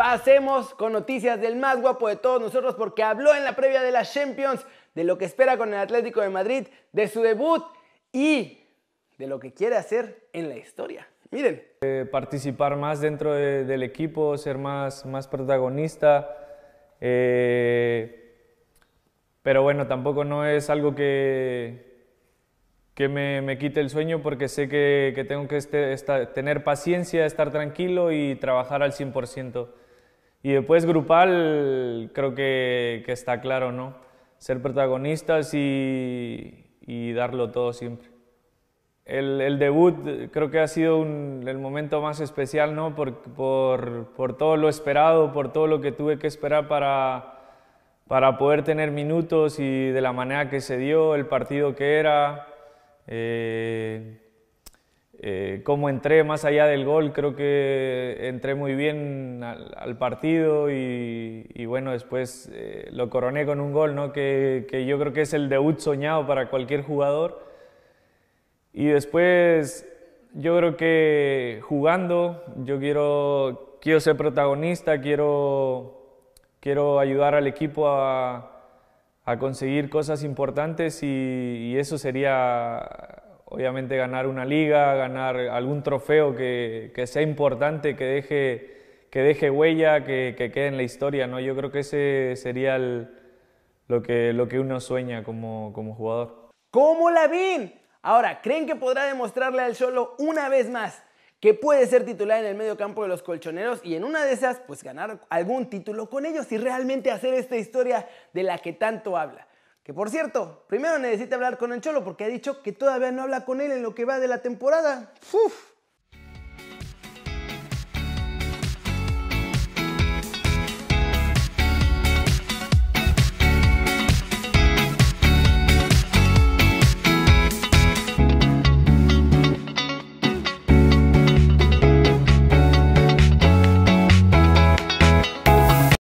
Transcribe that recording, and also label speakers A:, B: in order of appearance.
A: pasemos con noticias del más guapo de todos nosotros porque habló en la previa de la Champions de lo que espera con el Atlético de Madrid, de su debut y de lo que quiere hacer en la historia.
B: Miren. Eh, participar más dentro del equipo, ser más, más protagonista. Eh, pero bueno, tampoco no es algo que, que me, quite el sueño porque sé que, tengo que este, tener paciencia, estar tranquilo y trabajar al 100%. Y después grupal, creo que, que está claro, ¿no? Ser protagonistas y, y darlo todo siempre. El, el, debut creo que ha sido el momento más especial, ¿no? Por, por, por, todo lo esperado, por todo lo que tuve que esperar para, para poder tener minutos y de la manera que se dio, el partido que era. Eh, eh, como entré más allá del gol, creo que entré muy bien al, partido y, bueno, después eh, lo coroné con un gol, ¿no? Que, yo creo que es el debut soñado para cualquier jugador. Y después yo creo que jugando, yo quiero, quiero ser protagonista, quiero, quiero ayudar al equipo a, conseguir cosas importantes y, y eso sería obviamente ganar una liga, ganar algún trofeo que, sea importante, que deje, que deje huella, que, que, quede en la historia. ¿no? Yo creo que ese sería lo, que, lo que uno sueña como, como jugador.
A: la vin Ahora, ¿creen que podrá demostrarle al solo una vez más que puede ser titular en el medio campo de los colchoneros y en una de esas, pues ganar algún título con ellos y realmente hacer esta historia de la que tanto habla? Que por cierto, primero necesita hablar con el Cholo porque ha dicho que todavía no habla con él en lo que va de la temporada. Uf.